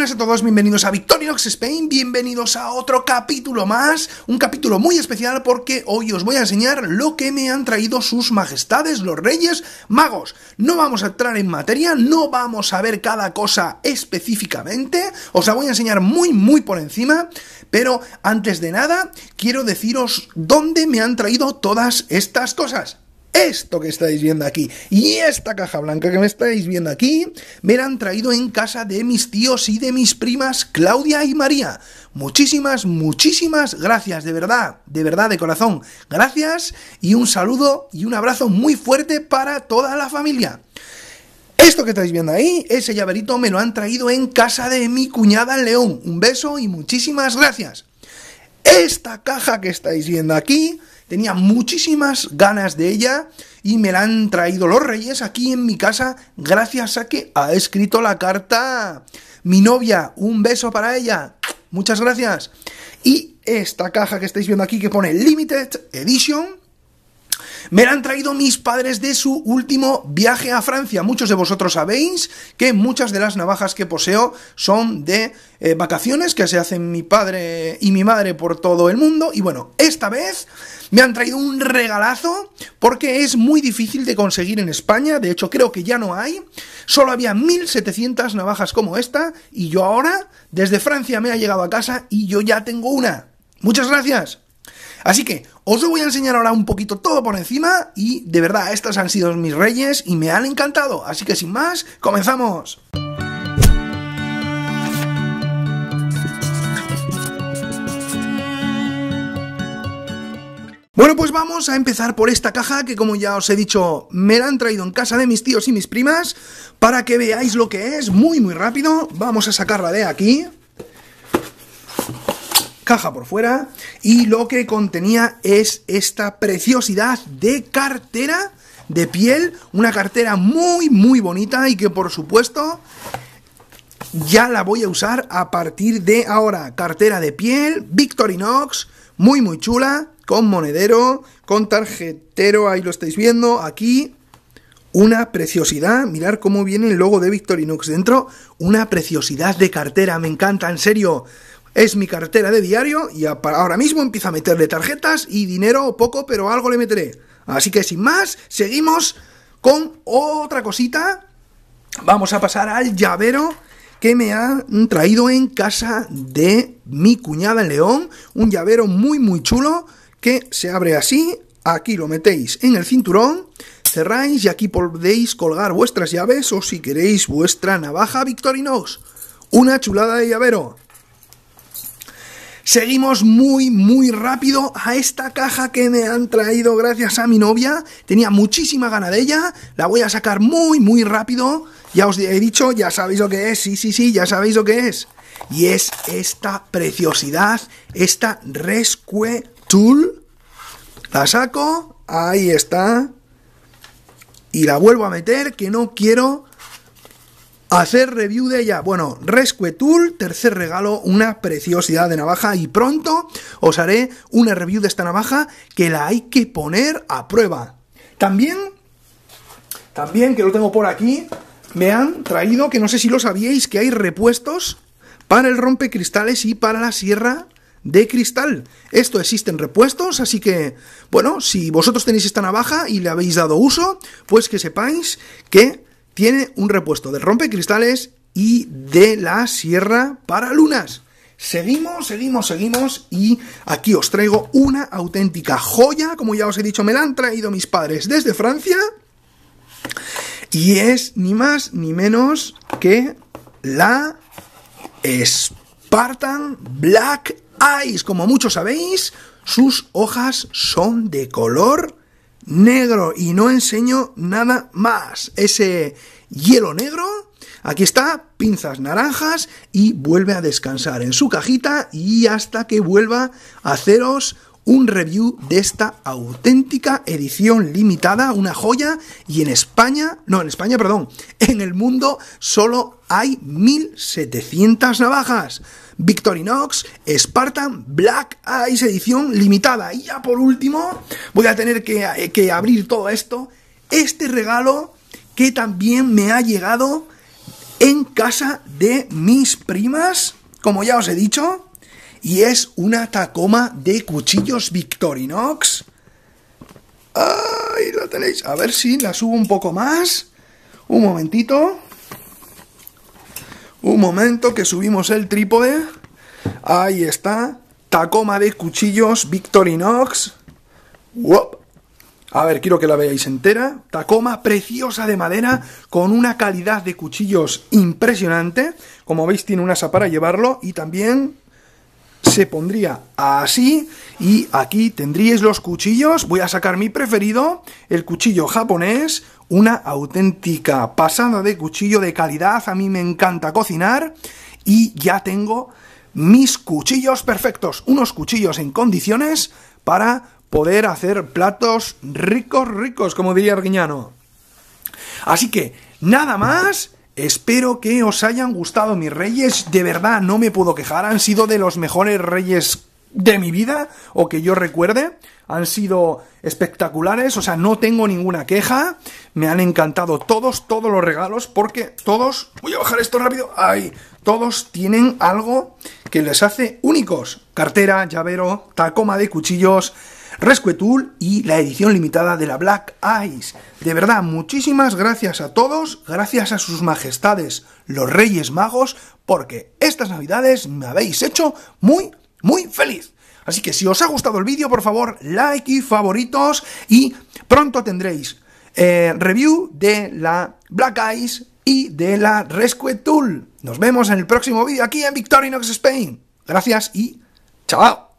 buenas a todos, bienvenidos a Victorinox Spain, bienvenidos a otro capítulo más, un capítulo muy especial porque hoy os voy a enseñar lo que me han traído sus majestades, los reyes magos. No vamos a entrar en materia, no vamos a ver cada cosa específicamente, os la voy a enseñar muy muy por encima, pero antes de nada quiero deciros dónde me han traído todas estas cosas. Esto que estáis viendo aquí y esta caja blanca que me estáis viendo aquí me la han traído en casa de mis tíos y de mis primas Claudia y María. Muchísimas, muchísimas gracias, de verdad, de verdad, de corazón. Gracias y un saludo y un abrazo muy fuerte para toda la familia. Esto que estáis viendo ahí, ese llaverito me lo han traído en casa de mi cuñada León. Un beso y muchísimas gracias. Esta caja que estáis viendo aquí Tenía muchísimas ganas de ella y me la han traído los reyes aquí en mi casa gracias a que ha escrito la carta. Mi novia, un beso para ella. Muchas gracias. Y esta caja que estáis viendo aquí que pone Limited Edition me la han traído mis padres de su último viaje a Francia. Muchos de vosotros sabéis que muchas de las navajas que poseo son de eh, vacaciones que se hacen mi padre y mi madre por todo el mundo. Y bueno, esta vez me han traído un regalazo porque es muy difícil de conseguir en España. De hecho, creo que ya no hay. Solo había 1700 navajas como esta y yo ahora, desde Francia, me ha llegado a casa y yo ya tengo una. Muchas gracias. Así que os lo voy a enseñar ahora un poquito todo por encima y de verdad, estas han sido mis reyes y me han encantado. Así que sin más, comenzamos. Bueno, pues vamos a empezar por esta caja que como ya os he dicho me la han traído en casa de mis tíos y mis primas para que veáis lo que es muy muy rápido. Vamos a sacarla de aquí caja por fuera y lo que contenía es esta preciosidad de cartera de piel, una cartera muy muy bonita y que por supuesto ya la voy a usar a partir de ahora. Cartera de piel, Victorinox, muy muy chula, con monedero, con tarjetero, ahí lo estáis viendo, aquí una preciosidad, mirar cómo viene el logo de Victorinox dentro, una preciosidad de cartera, me encanta, en serio. Es mi cartera de diario y ahora mismo empiezo a meterle tarjetas y dinero, poco, pero algo le meteré. Así que sin más, seguimos con otra cosita. Vamos a pasar al llavero que me han traído en casa de mi cuñada en León. Un llavero muy, muy chulo que se abre así. Aquí lo metéis en el cinturón, cerráis y aquí podéis colgar vuestras llaves o si queréis vuestra navaja Victorinox. Una chulada de llavero. Seguimos muy, muy rápido a esta caja que me han traído gracias a mi novia. Tenía muchísima gana de ella. La voy a sacar muy, muy rápido. Ya os he dicho, ya sabéis lo que es. Sí, sí, sí, ya sabéis lo que es. Y es esta preciosidad, esta Rescue Tool. La saco, ahí está. Y la vuelvo a meter, que no quiero hacer review de ella. Bueno, Rescue Tool, tercer regalo, una preciosidad de navaja y pronto os haré una review de esta navaja que la hay que poner a prueba. También, también que lo tengo por aquí, me han traído, que no sé si lo sabíais, que hay repuestos para el rompecristales y para la sierra de cristal. Esto existen repuestos, así que, bueno, si vosotros tenéis esta navaja y le habéis dado uso, pues que sepáis que tiene un repuesto de rompecristales y de la sierra para lunas. Seguimos, seguimos, seguimos y aquí os traigo una auténtica joya, como ya os he dicho, me la han traído mis padres desde Francia y es ni más ni menos que la Spartan Black Eyes. Como muchos sabéis, sus hojas son de color negro y no enseño nada más. Ese hielo negro, aquí está, pinzas naranjas y vuelve a descansar en su cajita y hasta que vuelva a haceros un review de esta auténtica edición limitada, una joya, y en España, no, en España, perdón, en el mundo solo hay 1700 navajas. Victorinox, Spartan, Black Eyes edición limitada. Y ya por último, voy a tener eh, que abrir todo esto, este regalo que también me ha llegado en casa de mis primas, como ya os he dicho, y es una Tacoma de cuchillos Victorinox. Ahí la tenéis. A ver si la subo un poco más. Un momentito. Un momento que subimos el trípode. Ahí está. Tacoma de cuchillos Victorinox. A ver, quiero que la veáis entera. Tacoma preciosa de madera con una calidad de cuchillos impresionante. Como veis tiene una asa para llevarlo y también se pondría así y aquí tendríais los cuchillos. Voy a sacar mi preferido, el cuchillo japonés, una auténtica pasada de cuchillo de calidad. A mí me encanta cocinar y ya tengo mis cuchillos perfectos, unos cuchillos en condiciones para poder hacer platos ricos, ricos, como diría Arguiñano. Así que, nada más, Espero que os hayan gustado mis reyes. De verdad, no me puedo quejar. Han sido de los mejores reyes de mi vida o que yo recuerde. Han sido espectaculares, o sea, no tengo ninguna queja. Me han encantado todos, todos los regalos, porque todos, voy a bajar esto rápido, ay, todos tienen algo que les hace únicos. Cartera, llavero, tacoma de cuchillos, Tool y la edición limitada de la Black Eyes. De verdad, muchísimas gracias a todos, gracias a sus majestades, los Reyes Magos, porque estas navidades me habéis hecho muy, muy feliz. Así que si os ha gustado el vídeo, por favor, like y favoritos y pronto tendréis eh, review de la Black Eyes y de la Rescue Tool. Nos vemos en el próximo vídeo aquí en Victorinox Spain. Gracias y chao.